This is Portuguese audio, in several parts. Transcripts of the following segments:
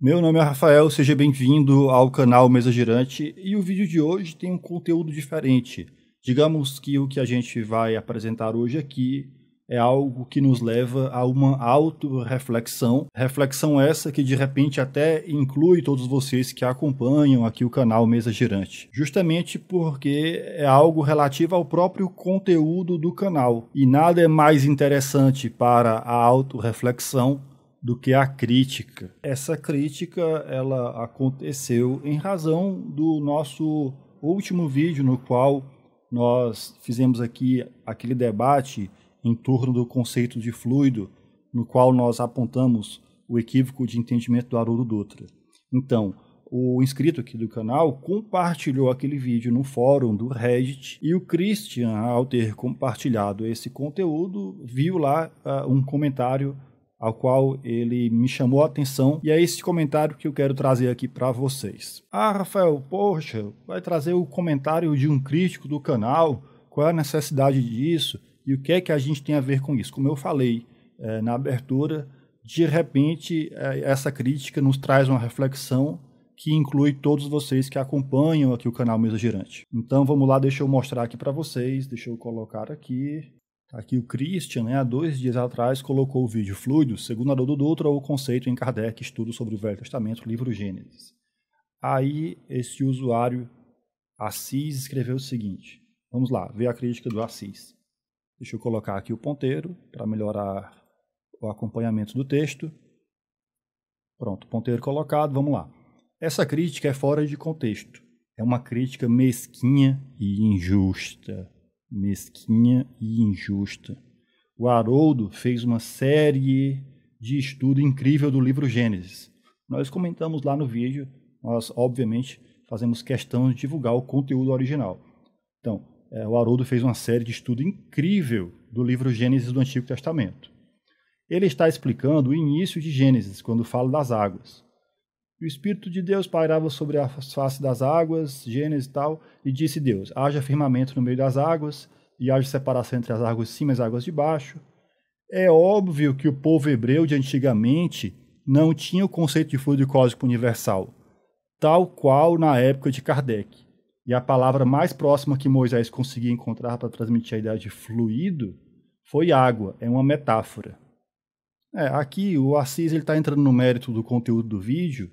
Meu nome é Rafael, seja bem-vindo ao canal Mesa Girante e o vídeo de hoje tem um conteúdo diferente. Digamos que o que a gente vai apresentar hoje aqui é algo que nos leva a uma auto-reflexão. Reflexão essa que de repente até inclui todos vocês que acompanham aqui o canal Mesa Girante, justamente porque é algo relativo ao próprio conteúdo do canal. E nada é mais interessante para a auto-reflexão do que a crítica. Essa crítica ela aconteceu em razão do nosso último vídeo no qual nós fizemos aqui aquele debate em torno do conceito de fluido, no qual nós apontamos o equívoco de entendimento do Haroldo Dutra. Então, o inscrito aqui do canal compartilhou aquele vídeo no fórum do Reddit e o Christian, ao ter compartilhado esse conteúdo, viu lá uh, um comentário ao qual ele me chamou a atenção e é esse comentário que eu quero trazer aqui para vocês. Ah, Rafael, poxa, vai trazer o comentário de um crítico do canal, qual é a necessidade disso e o que é que a gente tem a ver com isso? Como eu falei é, na abertura, de repente é, essa crítica nos traz uma reflexão que inclui todos vocês que acompanham aqui o canal Mesa Girante. Então vamos lá, deixa eu mostrar aqui para vocês, deixa eu colocar aqui. Aqui o Christian, né, há dois dias atrás, colocou o vídeo fluido segundo Haroldo Dutra, o conceito em Kardec, estudo sobre o Velho Testamento, livro Gênesis. Aí, esse usuário, Assis, escreveu o seguinte. Vamos lá, ver a crítica do Assis. Deixa eu colocar aqui o ponteiro para melhorar o acompanhamento do texto. Pronto, ponteiro colocado, vamos lá. Essa crítica é fora de contexto. É uma crítica mesquinha e injusta mesquinha e injusta. O Haroldo fez uma série de estudo incrível do livro Gênesis. Nós comentamos lá no vídeo, nós obviamente fazemos questão de divulgar o conteúdo original. Então, é, o Haroldo fez uma série de estudo incrível do livro Gênesis do Antigo Testamento. Ele está explicando o início de Gênesis, quando fala das águas. E o Espírito de Deus pairava sobre a face das águas, Gênesis e tal, e disse Deus: haja firmamento no meio das águas, e haja separação entre as águas de cima e as águas de baixo. É óbvio que o povo hebreu de antigamente não tinha o conceito de fluido cósmico universal, tal qual na época de Kardec. E a palavra mais próxima que Moisés conseguia encontrar para transmitir a ideia de fluido foi água, é uma metáfora. É, aqui o Assis está entrando no mérito do conteúdo do vídeo,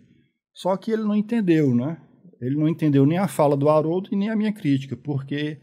só que ele não entendeu, né? Ele não entendeu nem a fala do Haroldo e nem a minha crítica, porque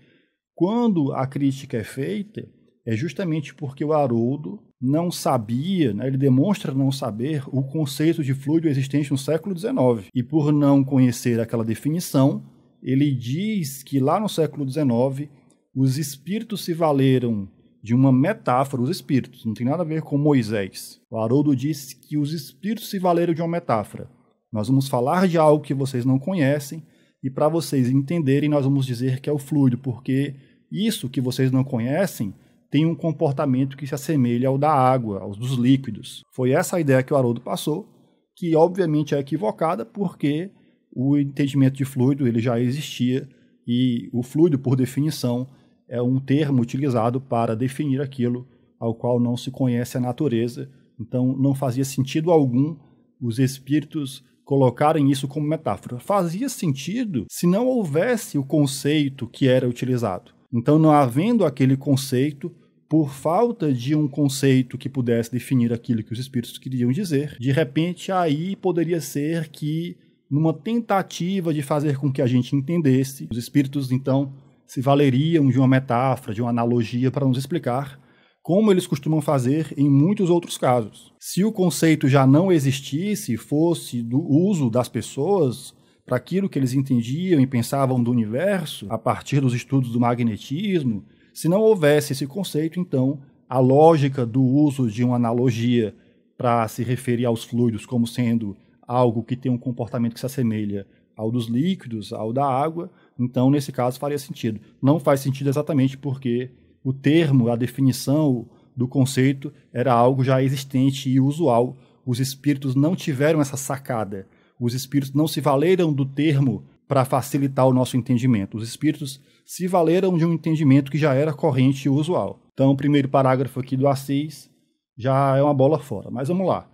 quando a crítica é feita, é justamente porque o Haroldo não sabia, né? ele demonstra não saber o conceito de fluido existente no século XIX. E por não conhecer aquela definição, ele diz que lá no século XIX os espíritos se valeram de uma metáfora, os espíritos, não tem nada a ver com Moisés. O Haroldo diz que os espíritos se valeram de uma metáfora. Nós vamos falar de algo que vocês não conhecem e para vocês entenderem, nós vamos dizer que é o fluido, porque isso que vocês não conhecem tem um comportamento que se assemelha ao da água, aos dos líquidos. Foi essa a ideia que o Haroldo passou, que obviamente é equivocada, porque o entendimento de fluido ele já existia e o fluido, por definição, é um termo utilizado para definir aquilo ao qual não se conhece a natureza. Então, não fazia sentido algum os espíritos colocarem isso como metáfora. Fazia sentido se não houvesse o conceito que era utilizado. Então, não havendo aquele conceito, por falta de um conceito que pudesse definir aquilo que os espíritos queriam dizer, de repente aí poderia ser que, numa tentativa de fazer com que a gente entendesse, os espíritos então se valeriam de uma metáfora, de uma analogia para nos explicar como eles costumam fazer em muitos outros casos. Se o conceito já não existisse, fosse do uso das pessoas para aquilo que eles entendiam e pensavam do universo, a partir dos estudos do magnetismo, se não houvesse esse conceito, então a lógica do uso de uma analogia para se referir aos fluidos como sendo algo que tem um comportamento que se assemelha ao dos líquidos, ao da água, então nesse caso faria sentido. Não faz sentido exatamente porque o termo, a definição do conceito era algo já existente e usual. Os espíritos não tiveram essa sacada. Os espíritos não se valeram do termo para facilitar o nosso entendimento. Os espíritos se valeram de um entendimento que já era corrente e usual. Então, o primeiro parágrafo aqui do Assis já é uma bola fora, mas vamos lá.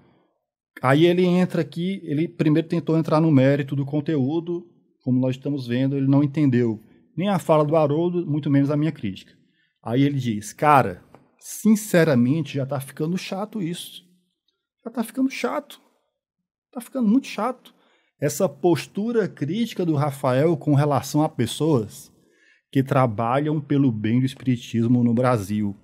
Aí ele entra aqui, ele primeiro tentou entrar no mérito do conteúdo, como nós estamos vendo, ele não entendeu nem a fala do Haroldo, muito menos a minha crítica. Aí ele diz: Cara, sinceramente já está ficando chato isso. Já está ficando chato. Está ficando muito chato. Essa postura crítica do Rafael com relação a pessoas que trabalham pelo bem do espiritismo no Brasil.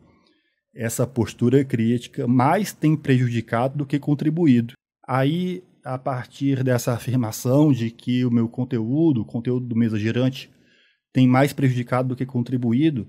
Essa postura crítica mais tem prejudicado do que contribuído. Aí, a partir dessa afirmação de que o meu conteúdo, o conteúdo do Mesa Girante, tem mais prejudicado do que contribuído,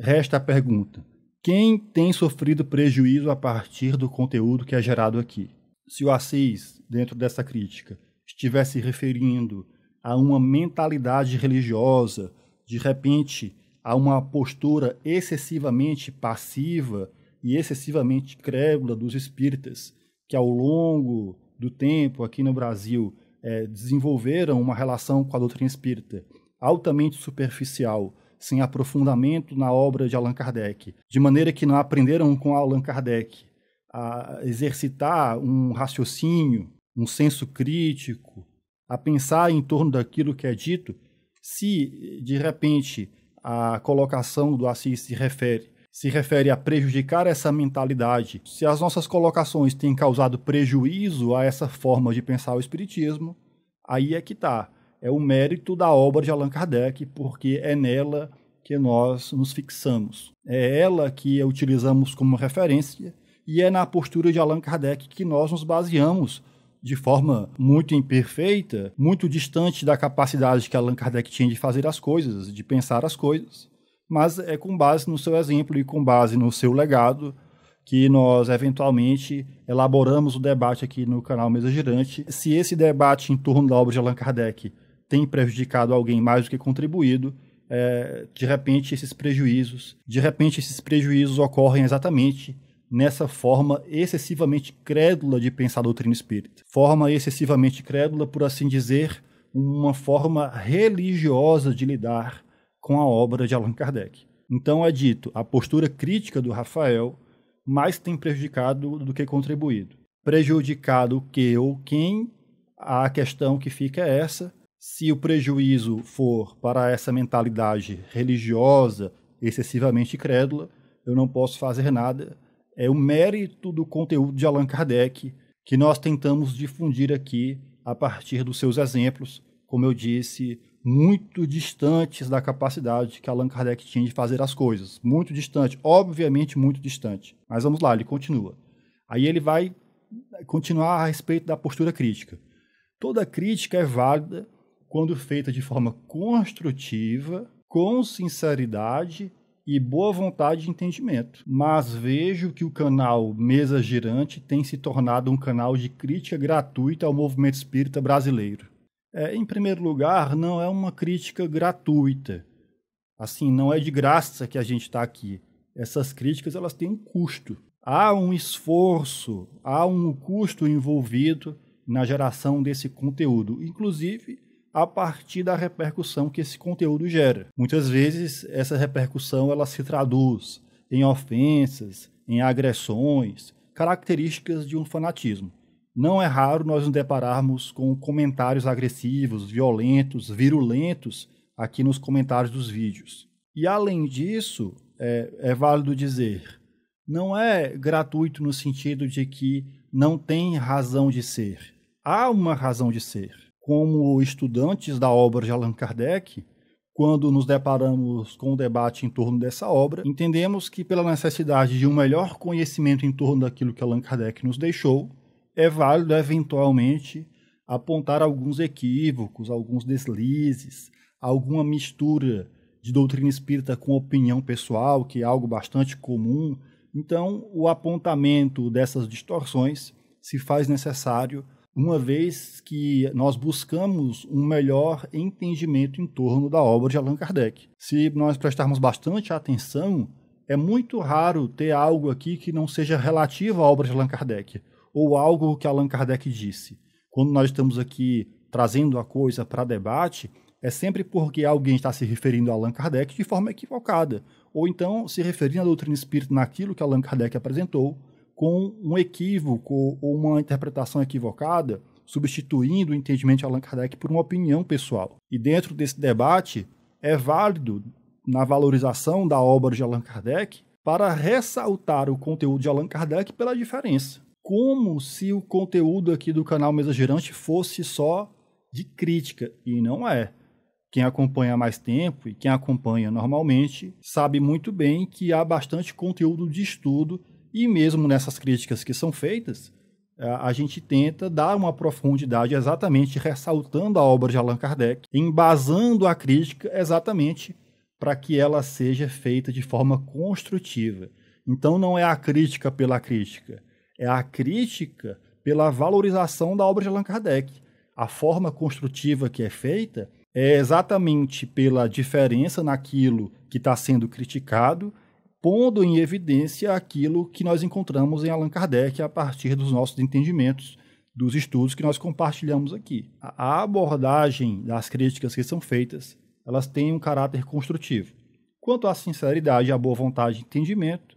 Resta a pergunta: quem tem sofrido prejuízo a partir do conteúdo que é gerado aqui? Se o Assis, dentro dessa crítica, estivesse referindo a uma mentalidade religiosa, de repente a uma postura excessivamente passiva e excessivamente crédula dos espíritas, que ao longo do tempo aqui no Brasil é, desenvolveram uma relação com a doutrina espírita altamente superficial sem aprofundamento na obra de Allan Kardec, de maneira que não aprenderam com Allan Kardec a exercitar um raciocínio, um senso crítico, a pensar em torno daquilo que é dito, se de repente a colocação do Assis se refere se refere a prejudicar essa mentalidade, se as nossas colocações têm causado prejuízo a essa forma de pensar o espiritismo, aí é que está é o mérito da obra de Allan Kardec, porque é nela que nós nos fixamos. É ela que utilizamos como referência e é na postura de Allan Kardec que nós nos baseamos de forma muito imperfeita, muito distante da capacidade que Allan Kardec tinha de fazer as coisas, de pensar as coisas, mas é com base no seu exemplo e com base no seu legado que nós eventualmente elaboramos o debate aqui no canal Mesa Girante. Se esse debate em torno da obra de Allan Kardec tem prejudicado alguém mais do que contribuído, é, de repente esses prejuízos, de repente esses prejuízos ocorrem exatamente nessa forma excessivamente crédula de pensar a doutrina espírita. Forma excessivamente crédula, por assim dizer, uma forma religiosa de lidar com a obra de Allan Kardec. Então é dito, a postura crítica do Rafael mais tem prejudicado do que contribuído. Prejudicado o que ou quem? A questão que fica é essa, se o prejuízo for para essa mentalidade religiosa excessivamente crédula, eu não posso fazer nada. É o mérito do conteúdo de Allan Kardec que nós tentamos difundir aqui a partir dos seus exemplos, como eu disse, muito distantes da capacidade que Allan Kardec tinha de fazer as coisas. Muito distante, obviamente muito distante. Mas vamos lá, ele continua. Aí ele vai continuar a respeito da postura crítica. Toda crítica é válida quando feita de forma construtiva, com sinceridade e boa vontade de entendimento. Mas vejo que o canal Mesa Girante tem se tornado um canal de crítica gratuita ao movimento espírita brasileiro. É, em primeiro lugar, não é uma crítica gratuita. Assim, não é de graça que a gente está aqui. Essas críticas elas têm um custo. Há um esforço, há um custo envolvido na geração desse conteúdo. Inclusive, a partir da repercussão que esse conteúdo gera. Muitas vezes essa repercussão ela se traduz em ofensas, em agressões, características de um fanatismo. Não é raro nós nos depararmos com comentários agressivos, violentos, virulentos aqui nos comentários dos vídeos. E além disso, é, é válido dizer, não é gratuito no sentido de que não tem razão de ser. Há uma razão de ser como estudantes da obra de Allan Kardec, quando nos deparamos com o debate em torno dessa obra, entendemos que, pela necessidade de um melhor conhecimento em torno daquilo que Allan Kardec nos deixou, é válido, eventualmente, apontar alguns equívocos, alguns deslizes, alguma mistura de doutrina espírita com opinião pessoal, que é algo bastante comum. Então, o apontamento dessas distorções se faz necessário uma vez que nós buscamos um melhor entendimento em torno da obra de Allan Kardec. Se nós prestarmos bastante atenção, é muito raro ter algo aqui que não seja relativo à obra de Allan Kardec, ou algo que Allan Kardec disse. Quando nós estamos aqui trazendo a coisa para debate, é sempre porque alguém está se referindo a Allan Kardec de forma equivocada, ou então se referindo à doutrina espírita naquilo que Allan Kardec apresentou, com um equívoco ou uma interpretação equivocada, substituindo o entendimento de Allan Kardec por uma opinião pessoal. E dentro desse debate, é válido, na valorização da obra de Allan Kardec, para ressaltar o conteúdo de Allan Kardec pela diferença. Como se o conteúdo aqui do canal Mesa fosse só de crítica, e não é. Quem acompanha há mais tempo e quem acompanha normalmente sabe muito bem que há bastante conteúdo de estudo e mesmo nessas críticas que são feitas, é, a gente tenta dar uma profundidade exatamente ressaltando a obra de Allan Kardec, embasando a crítica exatamente para que ela seja feita de forma construtiva. Então não é a crítica pela crítica, é a crítica pela valorização da obra de Allan Kardec. A forma construtiva que é feita é exatamente pela diferença naquilo que está sendo criticado pondo em evidência aquilo que nós encontramos em Allan Kardec a partir dos nossos entendimentos, dos estudos que nós compartilhamos aqui. A abordagem das críticas que são feitas, elas têm um caráter construtivo. Quanto à sinceridade, à boa vontade e entendimento,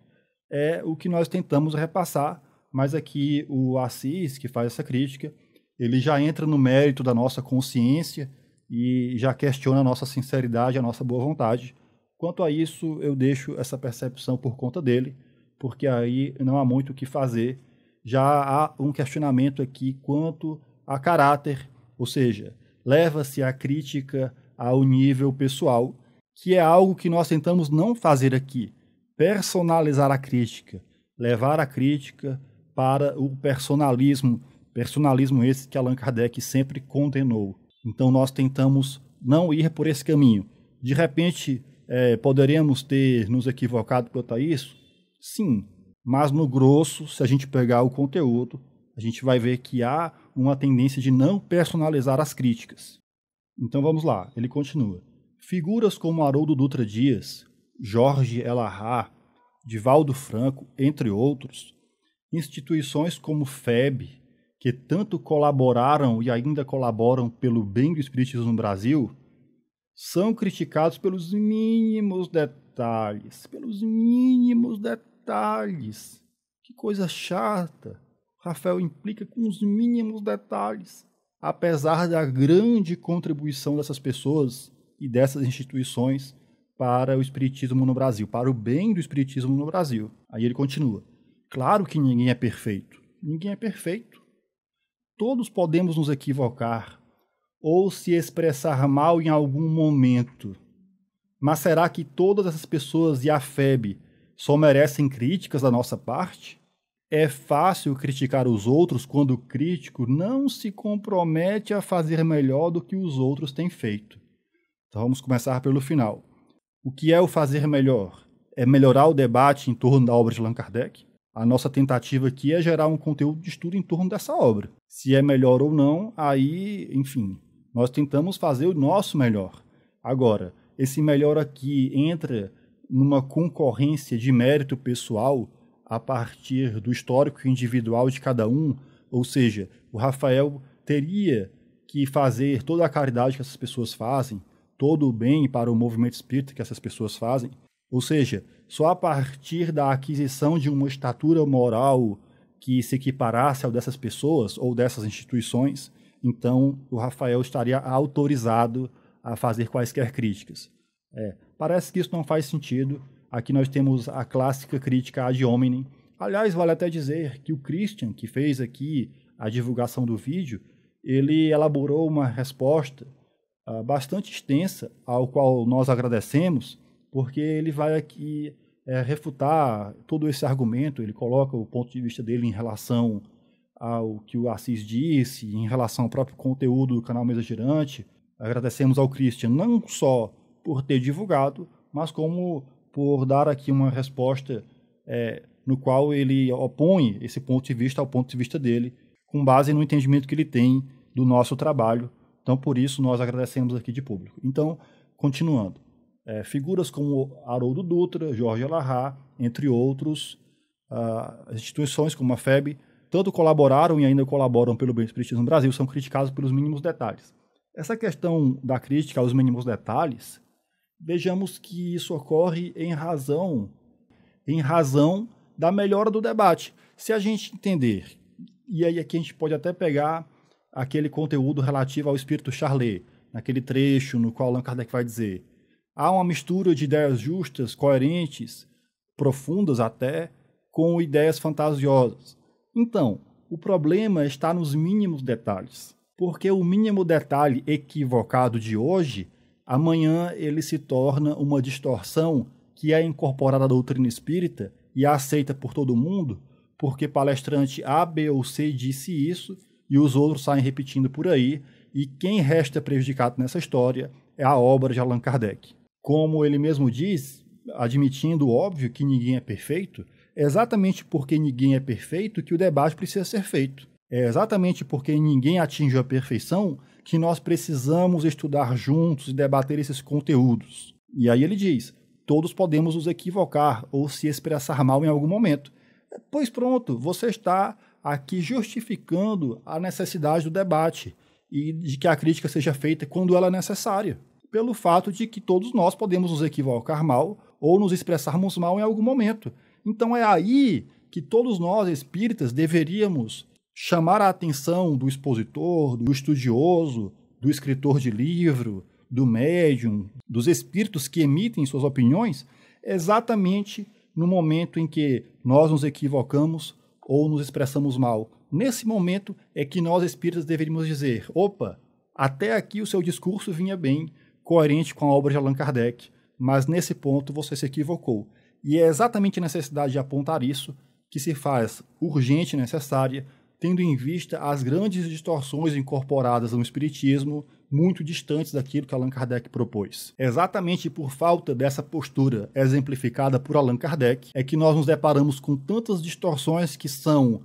é o que nós tentamos repassar, mas aqui o Assis, que faz essa crítica, ele já entra no mérito da nossa consciência e já questiona a nossa sinceridade, a nossa boa vontade, Quanto a isso, eu deixo essa percepção por conta dele, porque aí não há muito o que fazer. Já há um questionamento aqui quanto a caráter, ou seja, leva-se a crítica ao nível pessoal, que é algo que nós tentamos não fazer aqui. Personalizar a crítica, levar a crítica para o personalismo, personalismo esse que Allan Kardec sempre condenou. Então nós tentamos não ir por esse caminho. De repente, é, poderíamos ter nos equivocado quanto a isso? Sim, mas no grosso, se a gente pegar o conteúdo, a gente vai ver que há uma tendência de não personalizar as críticas. Então vamos lá, ele continua. Figuras como Haroldo Dutra Dias, Jorge Elahá, Divaldo Franco, entre outros, instituições como FEB, que tanto colaboraram e ainda colaboram pelo bem do espiritismo no Brasil, são criticados pelos mínimos detalhes, pelos mínimos detalhes. Que coisa chata. Rafael implica com os mínimos detalhes. Apesar da grande contribuição dessas pessoas e dessas instituições para o espiritismo no Brasil, para o bem do espiritismo no Brasil. Aí ele continua: Claro que ninguém é perfeito. Ninguém é perfeito. Todos podemos nos equivocar, ou se expressar mal em algum momento. Mas será que todas essas pessoas e a FEB só merecem críticas da nossa parte? É fácil criticar os outros quando o crítico não se compromete a fazer melhor do que os outros têm feito. Então vamos começar pelo final. O que é o fazer melhor? É melhorar o debate em torno da obra de Allan Kardec? A nossa tentativa aqui é gerar um conteúdo de estudo em torno dessa obra. Se é melhor ou não, aí, enfim, nós tentamos fazer o nosso melhor. Agora, esse melhor aqui entra numa concorrência de mérito pessoal a partir do histórico individual de cada um, ou seja, o Rafael teria que fazer toda a caridade que essas pessoas fazem, todo o bem para o movimento espírita que essas pessoas fazem. Ou seja, só a partir da aquisição de uma estatura moral que se equiparasse ao dessas pessoas ou dessas instituições então o Rafael estaria autorizado a fazer quaisquer críticas. É, parece que isso não faz sentido. Aqui nós temos a clássica crítica ad hominem. Aliás, vale até dizer que o Christian, que fez aqui a divulgação do vídeo, ele elaborou uma resposta uh, bastante extensa, ao qual nós agradecemos, porque ele vai aqui é, refutar todo esse argumento, ele coloca o ponto de vista dele em relação ao que o Assis disse em relação ao próprio conteúdo do canal Mesa Girante. Agradecemos ao Christian não só por ter divulgado, mas como por dar aqui uma resposta é, no qual ele opõe esse ponto de vista ao ponto de vista dele, com base no entendimento que ele tem do nosso trabalho. Então, por isso, nós agradecemos aqui de público. Então, continuando. É, figuras como Haroldo Dutra, Jorge Alahá, entre outros, uh, instituições como a FEB, tanto colaboraram e ainda colaboram pelo bem do espiritismo no Brasil, são criticados pelos mínimos detalhes. Essa questão da crítica aos mínimos detalhes, vejamos que isso ocorre em razão em razão da melhora do debate. Se a gente entender, e aí aqui a gente pode até pegar aquele conteúdo relativo ao espírito Charlet, naquele trecho no qual Allan Kardec vai dizer: há uma mistura de ideias justas, coerentes, profundas até, com ideias fantasiosas. Então, o problema está nos mínimos detalhes, porque o mínimo detalhe equivocado de hoje, amanhã ele se torna uma distorção que é incorporada à doutrina espírita e é aceita por todo mundo, porque palestrante A, B ou C disse isso e os outros saem repetindo por aí, e quem resta prejudicado nessa história é a obra de Allan Kardec. Como ele mesmo diz, admitindo óbvio que ninguém é perfeito, é exatamente porque ninguém é perfeito que o debate precisa ser feito. É exatamente porque ninguém atinge a perfeição que nós precisamos estudar juntos e debater esses conteúdos. E aí ele diz: todos podemos nos equivocar ou se expressar mal em algum momento. Pois pronto, você está aqui justificando a necessidade do debate e de que a crítica seja feita quando ela é necessária, pelo fato de que todos nós podemos nos equivocar mal ou nos expressarmos mal em algum momento. Então é aí que todos nós espíritas deveríamos chamar a atenção do expositor, do estudioso, do escritor de livro, do médium, dos espíritos que emitem suas opiniões, exatamente no momento em que nós nos equivocamos ou nos expressamos mal. Nesse momento é que nós espíritas deveríamos dizer: opa, até aqui o seu discurso vinha bem, coerente com a obra de Allan Kardec, mas nesse ponto você se equivocou. E é exatamente a necessidade de apontar isso que se faz urgente e necessária, tendo em vista as grandes distorções incorporadas no Espiritismo, muito distantes daquilo que Allan Kardec propôs. Exatamente por falta dessa postura exemplificada por Allan Kardec, é que nós nos deparamos com tantas distorções que são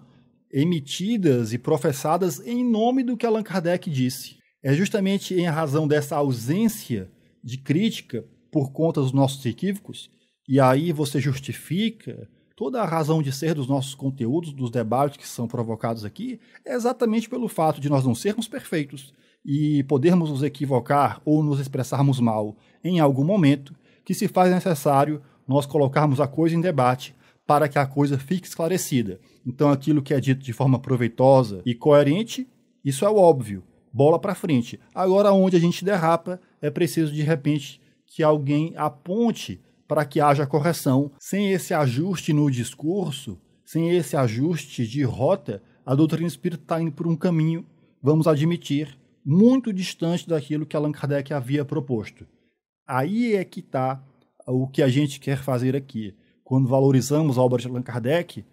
emitidas e professadas em nome do que Allan Kardec disse. É justamente em razão dessa ausência de crítica por conta dos nossos equívocos e aí você justifica toda a razão de ser dos nossos conteúdos, dos debates que são provocados aqui, é exatamente pelo fato de nós não sermos perfeitos e podermos nos equivocar ou nos expressarmos mal em algum momento, que se faz necessário nós colocarmos a coisa em debate para que a coisa fique esclarecida. Então, aquilo que é dito de forma proveitosa e coerente, isso é óbvio, bola para frente. Agora, onde a gente derrapa, é preciso de repente que alguém aponte para que haja correção. Sem esse ajuste no discurso, sem esse ajuste de rota, a doutrina espírita está indo por um caminho, vamos admitir, muito distante daquilo que Allan Kardec havia proposto. Aí é que está o que a gente quer fazer aqui. Quando valorizamos a obra de Allan Kardec,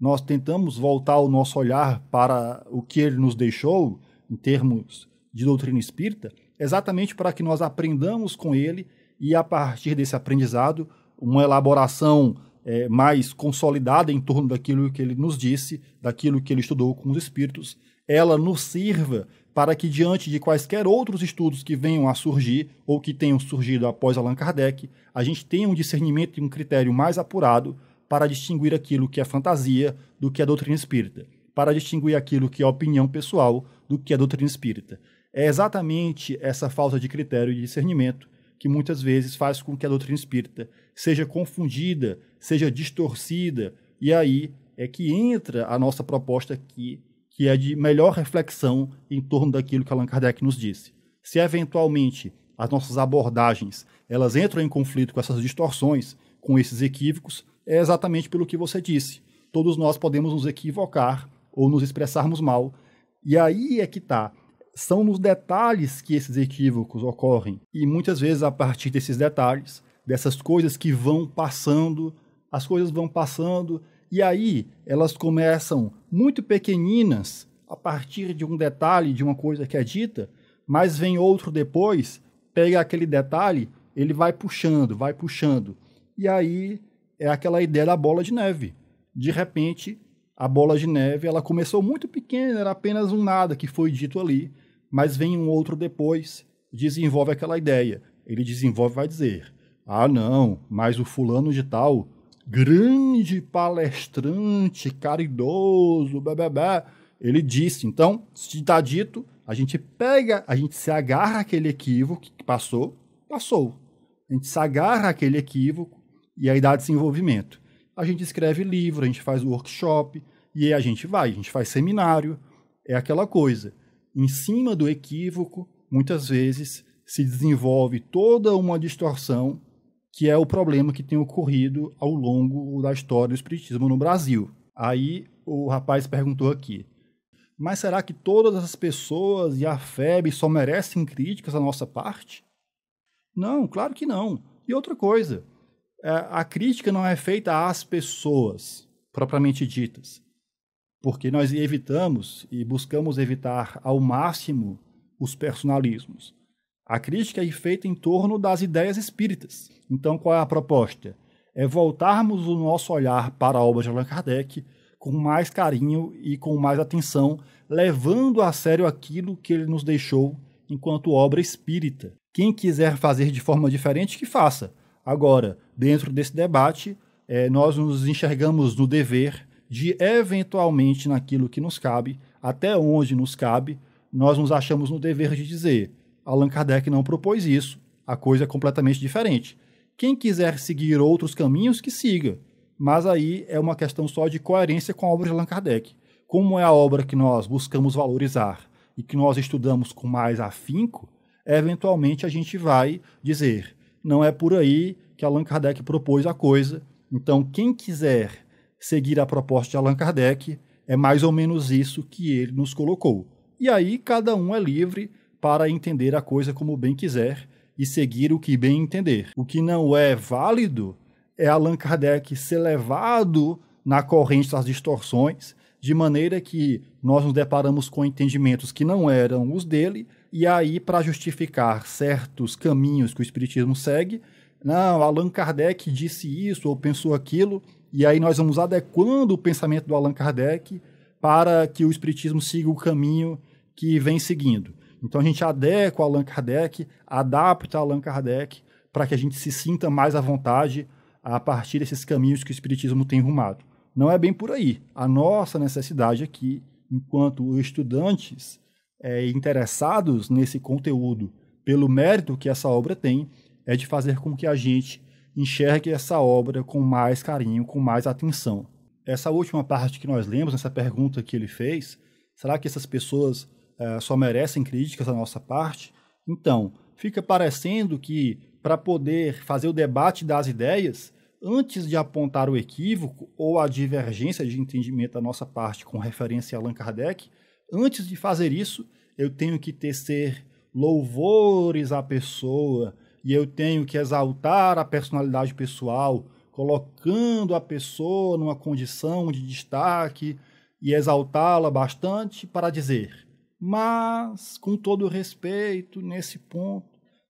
nós tentamos voltar o nosso olhar para o que ele nos deixou, em termos de doutrina espírita, exatamente para que nós aprendamos com ele e a partir desse aprendizado, uma elaboração é, mais consolidada em torno daquilo que ele nos disse, daquilo que ele estudou com os espíritos, ela nos sirva para que, diante de quaisquer outros estudos que venham a surgir ou que tenham surgido após Allan Kardec, a gente tenha um discernimento e um critério mais apurado para distinguir aquilo que é fantasia do que é doutrina espírita, para distinguir aquilo que é opinião pessoal do que é doutrina espírita. É exatamente essa falta de critério e discernimento que muitas vezes faz com que a doutrina espírita seja confundida, seja distorcida, e aí é que entra a nossa proposta aqui, que é de melhor reflexão em torno daquilo que Allan Kardec nos disse. Se eventualmente as nossas abordagens elas entram em conflito com essas distorções, com esses equívocos, é exatamente pelo que você disse. Todos nós podemos nos equivocar ou nos expressarmos mal. E aí é que está são nos detalhes que esses equívocos ocorrem. E muitas vezes, a partir desses detalhes, dessas coisas que vão passando, as coisas vão passando, e aí elas começam muito pequeninas, a partir de um detalhe, de uma coisa que é dita, mas vem outro depois, pega aquele detalhe, ele vai puxando, vai puxando. E aí é aquela ideia da bola de neve. De repente, a bola de neve ela começou muito pequena, era apenas um nada que foi dito ali, mas vem um outro depois, desenvolve aquela ideia. Ele desenvolve vai dizer: "Ah, não, mas o fulano de tal, grande palestrante, caridoso, bebê. ele disse". Então, se está dito, a gente pega, a gente se agarra aquele equívoco que passou, passou. A gente se agarra aquele equívoco e aí dá desenvolvimento. A gente escreve livro, a gente faz workshop, e aí a gente vai, a gente faz seminário, é aquela coisa em cima do equívoco, muitas vezes se desenvolve toda uma distorção que é o problema que tem ocorrido ao longo da história do espiritismo no Brasil. Aí o rapaz perguntou aqui: "Mas será que todas as pessoas e a FEB só merecem críticas da nossa parte?" Não, claro que não. E outra coisa, eh, a crítica não é feita às pessoas propriamente ditas, porque nós evitamos e buscamos evitar ao máximo os personalismos. A crítica é feita em torno das ideias espíritas. Então, qual é a proposta? É voltarmos o nosso olhar para a obra de Allan Kardec com mais carinho e com mais atenção, levando a sério aquilo que ele nos deixou enquanto obra espírita. Quem quiser fazer de forma diferente, que faça. Agora, dentro desse debate, é, nós nos enxergamos no dever de eventualmente naquilo que nos cabe, até onde nos cabe, nós nos achamos no dever de dizer. Allan Kardec não propôs isso, a coisa é completamente diferente. Quem quiser seguir outros caminhos, que siga. Mas aí é uma questão só de coerência com a obra de Allan Kardec. Como é a obra que nós buscamos valorizar e que nós estudamos com mais afinco, eventualmente a gente vai dizer: não é por aí que Allan Kardec propôs a coisa. Então, quem quiser seguir a proposta de Allan Kardec, é mais ou menos isso que ele nos colocou. E aí cada um é livre para entender a coisa como bem quiser e seguir o que bem entender. O que não é válido é Allan Kardec ser levado na corrente das distorções, de maneira que nós nos deparamos com entendimentos que não eram os dele, e aí, para justificar certos caminhos que o Espiritismo segue, não, Allan Kardec disse isso ou pensou aquilo, e aí nós vamos adequando o pensamento do Allan Kardec para que o espiritismo siga o caminho que vem seguindo. Então a gente adequa o Allan Kardec, adapta Allan Kardec para que a gente se sinta mais à vontade a partir desses caminhos que o espiritismo tem rumado. Não é bem por aí. A nossa necessidade aqui, enquanto estudantes é, interessados nesse conteúdo, pelo mérito que essa obra tem, é de fazer com que a gente enxergue essa obra com mais carinho, com mais atenção. Essa última parte que nós lemos, essa pergunta que ele fez, será que essas pessoas uh, só merecem críticas da nossa parte? Então, fica parecendo que, para poder fazer o debate das ideias, antes de apontar o equívoco ou a divergência de entendimento da nossa parte com referência a Allan Kardec, antes de fazer isso, eu tenho que tecer louvores à pessoa, e eu tenho que exaltar a personalidade pessoal, colocando a pessoa numa condição de destaque e exaltá-la bastante para dizer, mas com todo respeito nesse ponto,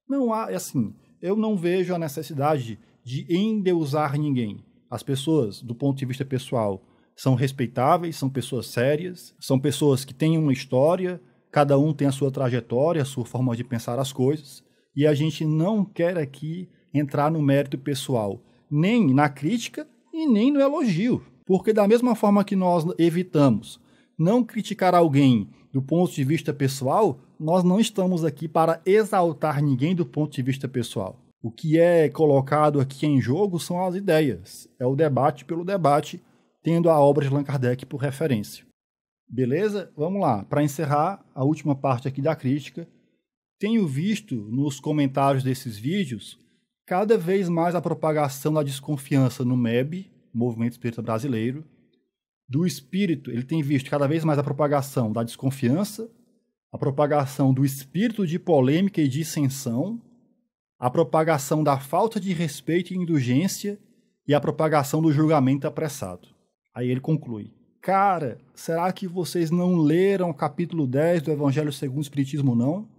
não há, assim, eu não vejo a necessidade de endeusar ninguém. As pessoas, do ponto de vista pessoal, são respeitáveis, são pessoas sérias, são pessoas que têm uma história, cada um tem a sua trajetória, a sua forma de pensar as coisas. E a gente não quer aqui entrar no mérito pessoal, nem na crítica e nem no elogio. Porque, da mesma forma que nós evitamos não criticar alguém do ponto de vista pessoal, nós não estamos aqui para exaltar ninguém do ponto de vista pessoal. O que é colocado aqui em jogo são as ideias, é o debate pelo debate, tendo a obra de Allan Kardec por referência. Beleza? Vamos lá. Para encerrar a última parte aqui da crítica, tenho visto nos comentários desses vídeos cada vez mais a propagação da desconfiança no MEB, Movimento Espírita Brasileiro, do espírito, ele tem visto cada vez mais a propagação da desconfiança, a propagação do espírito de polêmica e dissensão, a propagação da falta de respeito e indulgência e a propagação do julgamento apressado. Aí ele conclui: Cara, será que vocês não leram o capítulo 10 do Evangelho segundo o Espiritismo, não?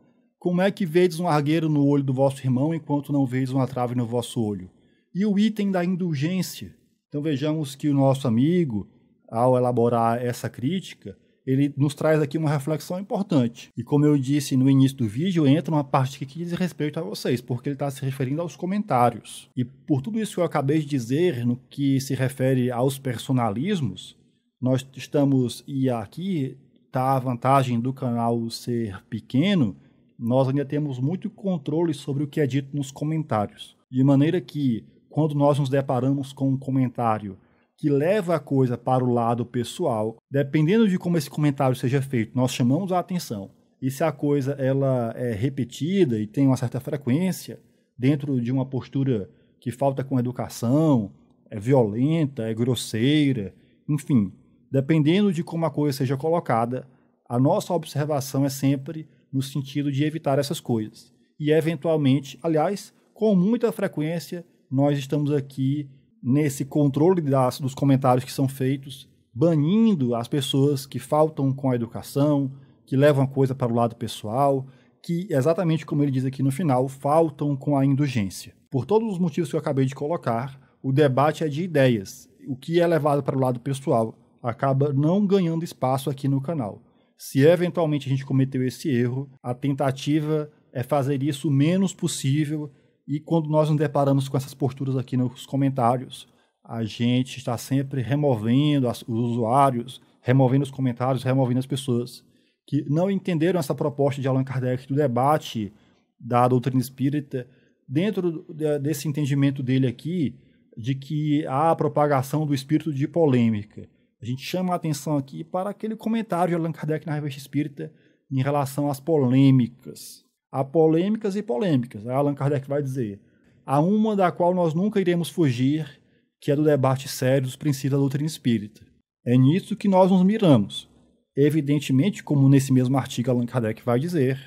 Como é que vedes um argueiro no olho do vosso irmão, enquanto não vedes uma trave no vosso olho? E o item da indulgência. Então vejamos que o nosso amigo, ao elaborar essa crítica, ele nos traz aqui uma reflexão importante. E como eu disse no início do vídeo, entra uma parte que diz respeito a vocês, porque ele está se referindo aos comentários. E por tudo isso que eu acabei de dizer no que se refere aos personalismos, nós estamos, e aqui está a vantagem do canal ser pequeno, nós ainda temos muito controle sobre o que é dito nos comentários. De maneira que, quando nós nos deparamos com um comentário que leva a coisa para o lado pessoal, dependendo de como esse comentário seja feito, nós chamamos a atenção. E se a coisa ela é repetida e tem uma certa frequência, dentro de uma postura que falta com educação, é violenta, é grosseira, enfim, dependendo de como a coisa seja colocada, a nossa observação é sempre no sentido de evitar essas coisas. E eventualmente, aliás, com muita frequência, nós estamos aqui nesse controle das, dos comentários que são feitos, banindo as pessoas que faltam com a educação, que levam a coisa para o lado pessoal, que, exatamente como ele diz aqui no final, faltam com a indulgência. Por todos os motivos que eu acabei de colocar, o debate é de ideias. O que é levado para o lado pessoal acaba não ganhando espaço aqui no canal se eventualmente a gente cometeu esse erro, a tentativa é fazer isso o menos possível. E quando nós nos deparamos com essas posturas aqui nos comentários, a gente está sempre removendo as, os usuários, removendo os comentários, removendo as pessoas que não entenderam essa proposta de Allan Kardec do debate da doutrina espírita dentro desse entendimento dele aqui de que há a propagação do espírito de polêmica. A gente chama a atenção aqui para aquele comentário de Allan Kardec na Revista Espírita em relação às polêmicas. Há polêmicas e polêmicas. Allan Kardec vai dizer: há uma da qual nós nunca iremos fugir, que é do debate sério dos princípios da doutrina espírita. É nisso que nós nos miramos. Evidentemente, como nesse mesmo artigo Allan Kardec vai dizer,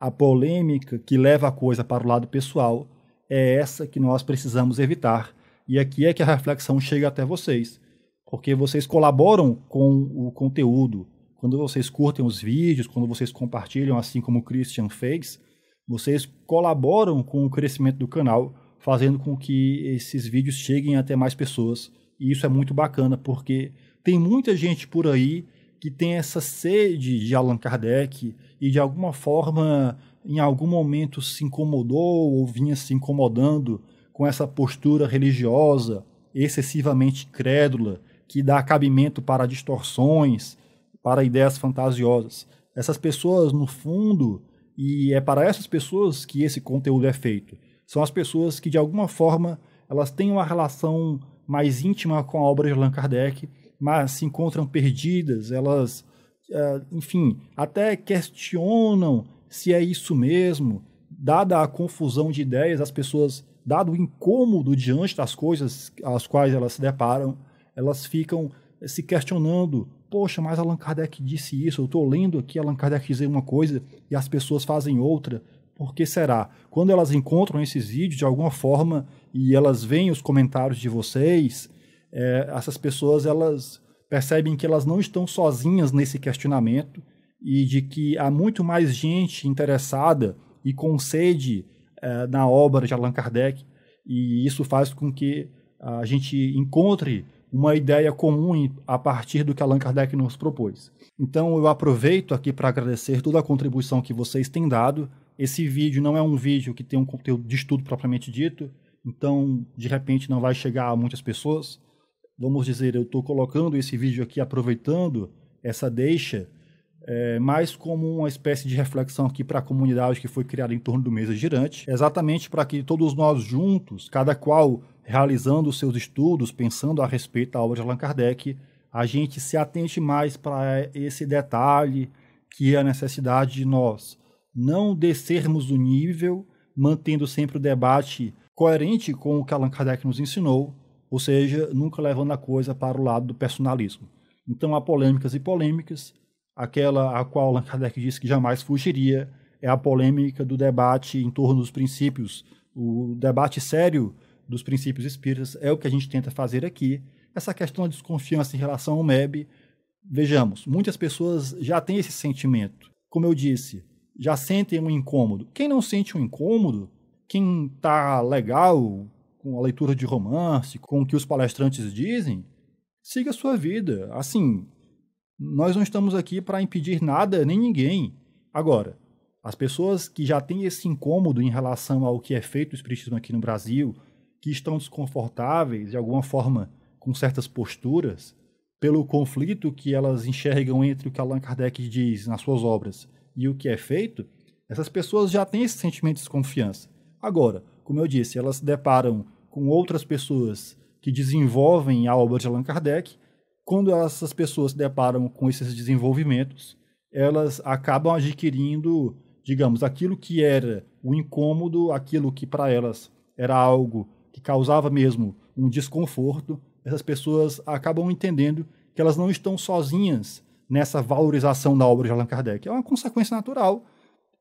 a polêmica que leva a coisa para o lado pessoal é essa que nós precisamos evitar. E aqui é que a reflexão chega até vocês porque vocês colaboram com o conteúdo. Quando vocês curtem os vídeos, quando vocês compartilham, assim como o Christian fez, vocês colaboram com o crescimento do canal, fazendo com que esses vídeos cheguem até mais pessoas. E isso é muito bacana, porque tem muita gente por aí que tem essa sede de Allan Kardec e de alguma forma, em algum momento, se incomodou ou vinha se incomodando com essa postura religiosa excessivamente crédula que dá cabimento para distorções, para ideias fantasiosas. Essas pessoas, no fundo, e é para essas pessoas que esse conteúdo é feito. São as pessoas que, de alguma forma, elas têm uma relação mais íntima com a obra de Allan Kardec, mas se encontram perdidas, elas, eh, enfim, até questionam se é isso mesmo. Dada a confusão de ideias, as pessoas, dado o incômodo diante das coisas às quais elas se deparam, elas ficam eh, se questionando. Poxa, mas Allan Kardec disse isso, eu estou lendo aqui Allan Kardec dizer uma coisa e as pessoas fazem outra. Por que será? Quando elas encontram esses vídeos de alguma forma e elas veem os comentários de vocês, é, essas pessoas elas percebem que elas não estão sozinhas nesse questionamento e de que há muito mais gente interessada e com sede é, na obra de Allan Kardec e isso faz com que a gente encontre uma ideia comum a partir do que Allan Kardec nos propôs. Então eu aproveito aqui para agradecer toda a contribuição que vocês têm dado. Esse vídeo não é um vídeo que tem um conteúdo de estudo propriamente dito, então de repente não vai chegar a muitas pessoas. Vamos dizer, eu estou colocando esse vídeo aqui aproveitando essa deixa, é, mais como uma espécie de reflexão aqui para a comunidade que foi criada em torno do Mesa Girante, exatamente para que todos nós juntos, cada qual realizando seus estudos, pensando a respeito da obra de Allan Kardec, a gente se atente mais para esse detalhe que é a necessidade de nós não descermos do nível, mantendo sempre o debate coerente com o que Allan Kardec nos ensinou, ou seja, nunca levando a coisa para o lado do personalismo. Então há polêmicas e polêmicas. Aquela a qual Allan Kardec disse que jamais fugiria é a polêmica do debate em torno dos princípios, o debate sério dos princípios espíritas, é o que a gente tenta fazer aqui. Essa questão da desconfiança em relação ao MEB, vejamos, muitas pessoas já têm esse sentimento. Como eu disse, já sentem um incômodo. Quem não sente um incômodo, quem está legal com a leitura de romance, com o que os palestrantes dizem, siga a sua vida. Assim, nós não estamos aqui para impedir nada nem ninguém. Agora, as pessoas que já têm esse incômodo em relação ao que é feito o espiritismo aqui no Brasil, que estão desconfortáveis, de alguma forma, com certas posturas, pelo conflito que elas enxergam entre o que Allan Kardec diz nas suas obras e o que é feito, essas pessoas já têm esse sentimento de desconfiança. Agora, como eu disse, elas se deparam com outras pessoas que desenvolvem a obra de Allan Kardec. Quando essas pessoas se deparam com esses desenvolvimentos, elas acabam adquirindo, digamos, aquilo que era o incômodo, aquilo que para elas era algo que causava mesmo um desconforto, essas pessoas acabam entendendo que elas não estão sozinhas nessa valorização da obra de Allan Kardec. É uma consequência natural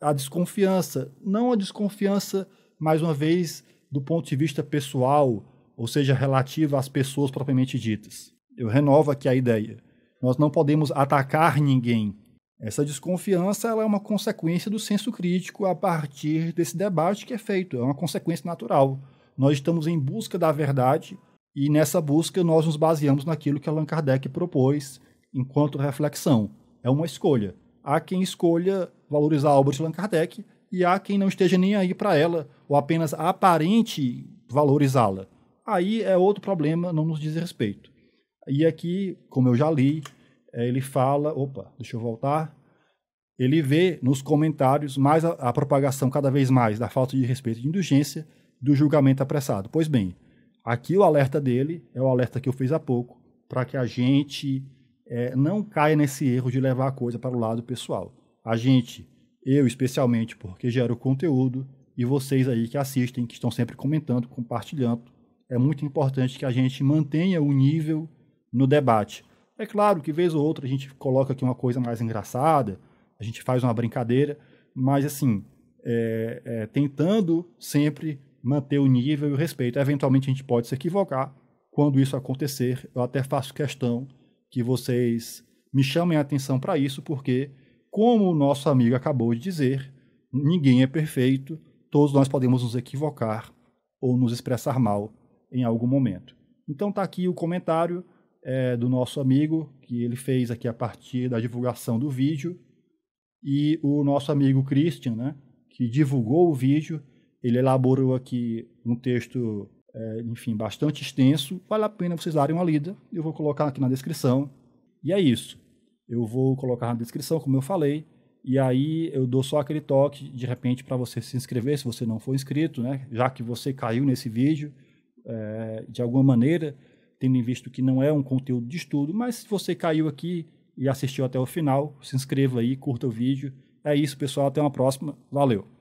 a desconfiança, não a desconfiança, mais uma vez, do ponto de vista pessoal, ou seja, relativa às pessoas propriamente ditas. Eu renovo aqui a ideia. Nós não podemos atacar ninguém. Essa desconfiança é uma consequência do senso crítico a partir desse debate que é feito, é uma consequência natural. Nós estamos em busca da verdade e nessa busca nós nos baseamos naquilo que Allan Kardec propôs enquanto reflexão. É uma escolha. Há quem escolha valorizar a obra de Allan Kardec e há quem não esteja nem aí para ela ou apenas aparente valorizá-la. Aí é outro problema, não nos diz respeito. E aqui, como eu já li, eh, ele fala, opa, deixa eu voltar. Ele vê nos comentários mais a, a propagação cada vez mais da falta de respeito e de indulgência do julgamento apressado. Pois bem, aqui o alerta dele é o alerta que eu fiz há pouco, para que a gente é, não caia nesse erro de levar a coisa para o lado pessoal. A gente, eu especialmente, porque gero conteúdo, e vocês aí que assistem, que estão sempre comentando, compartilhando, é muito importante que a gente mantenha o nível no debate. É claro que, vez ou outra, a gente coloca aqui uma coisa mais engraçada, a gente faz uma brincadeira, mas assim, é, é, tentando sempre manter o nível e o respeito. Eventualmente a gente pode se equivocar. Quando isso acontecer, eu até faço questão que vocês me chamem a atenção para isso, porque, como o nosso amigo acabou de dizer, ninguém é perfeito, todos nós podemos nos equivocar ou nos expressar mal em algum momento. Então está aqui o comentário é, do nosso amigo, que ele fez aqui a partir da divulgação do vídeo, e o nosso amigo Christian, né, que divulgou o vídeo, ele elaborou aqui um texto, é, enfim, bastante extenso. Vale a pena vocês darem uma lida. Eu vou colocar aqui na descrição. E é isso. Eu vou colocar na descrição, como eu falei. E aí eu dou só aquele toque, de repente, para você se inscrever, se você não for inscrito, né? Já que você caiu nesse vídeo, é, de alguma maneira, tendo em visto que não é um conteúdo de estudo, mas se você caiu aqui e assistiu até o final, se inscreva aí, curta o vídeo. É isso, pessoal. Até uma próxima. Valeu!